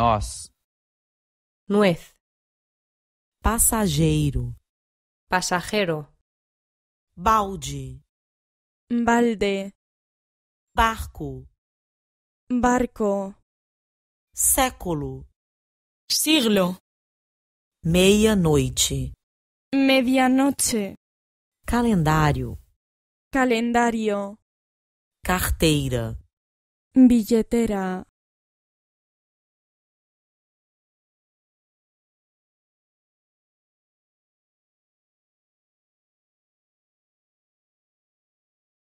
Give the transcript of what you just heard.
Nós. Nuez. Passageiro. passageiro, Balde. Balde. Barco. Barco. Século. Siglo. Meia-noite. meia noite, Calendário. calendário, Carteira. bilheteira